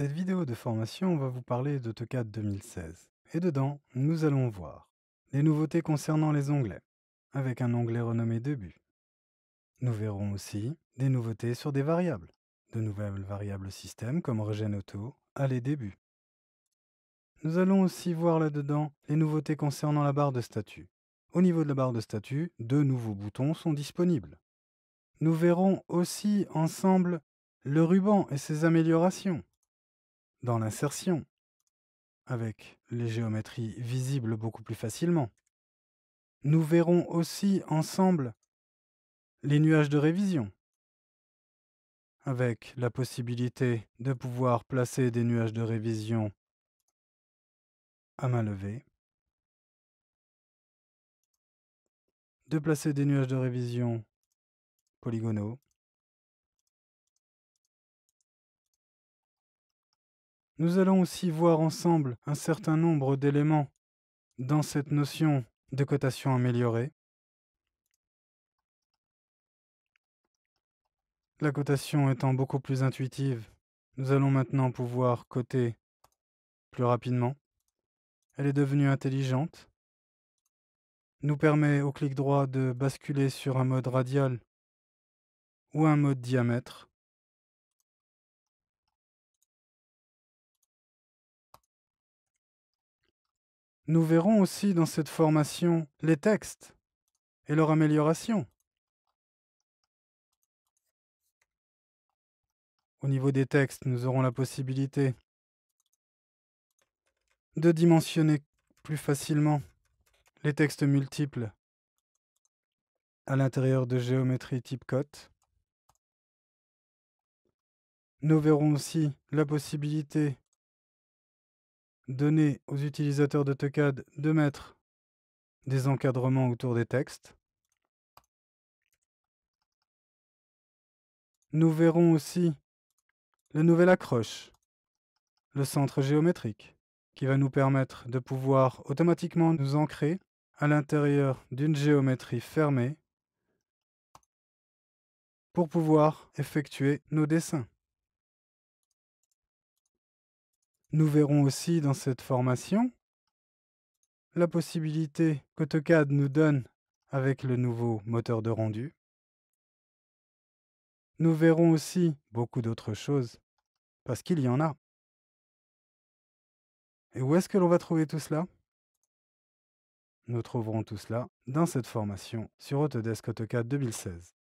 Cette vidéo de formation va vous parler d'AutoCAD 2016. Et dedans, nous allons voir les nouveautés concernant les onglets, avec un onglet renommé Début. Nous verrons aussi des nouveautés sur des variables, de nouvelles variables système comme Regen Auto, les Début. Nous allons aussi voir là-dedans les nouveautés concernant la barre de statut. Au niveau de la barre de statut, deux nouveaux boutons sont disponibles. Nous verrons aussi ensemble le ruban et ses améliorations dans l'insertion, avec les géométries visibles beaucoup plus facilement. Nous verrons aussi ensemble les nuages de révision, avec la possibilité de pouvoir placer des nuages de révision à main levée, de placer des nuages de révision polygonaux, Nous allons aussi voir ensemble un certain nombre d'éléments dans cette notion de cotation améliorée. La cotation étant beaucoup plus intuitive, nous allons maintenant pouvoir coter plus rapidement. Elle est devenue intelligente, nous permet au clic droit de basculer sur un mode radial ou un mode diamètre. Nous verrons aussi dans cette formation les textes et leur amélioration. Au niveau des textes, nous aurons la possibilité de dimensionner plus facilement les textes multiples à l'intérieur de géométrie type cote. Nous verrons aussi la possibilité donner aux utilisateurs de Tecad de mettre des encadrements autour des textes. Nous verrons aussi la nouvelle accroche, le centre géométrique, qui va nous permettre de pouvoir automatiquement nous ancrer à l'intérieur d'une géométrie fermée pour pouvoir effectuer nos dessins. Nous verrons aussi dans cette formation la possibilité qu'AutoCAD nous donne avec le nouveau moteur de rendu. Nous verrons aussi beaucoup d'autres choses, parce qu'il y en a. Et où est-ce que l'on va trouver tout cela Nous trouverons tout cela dans cette formation sur Autodesk AutoCAD 2016.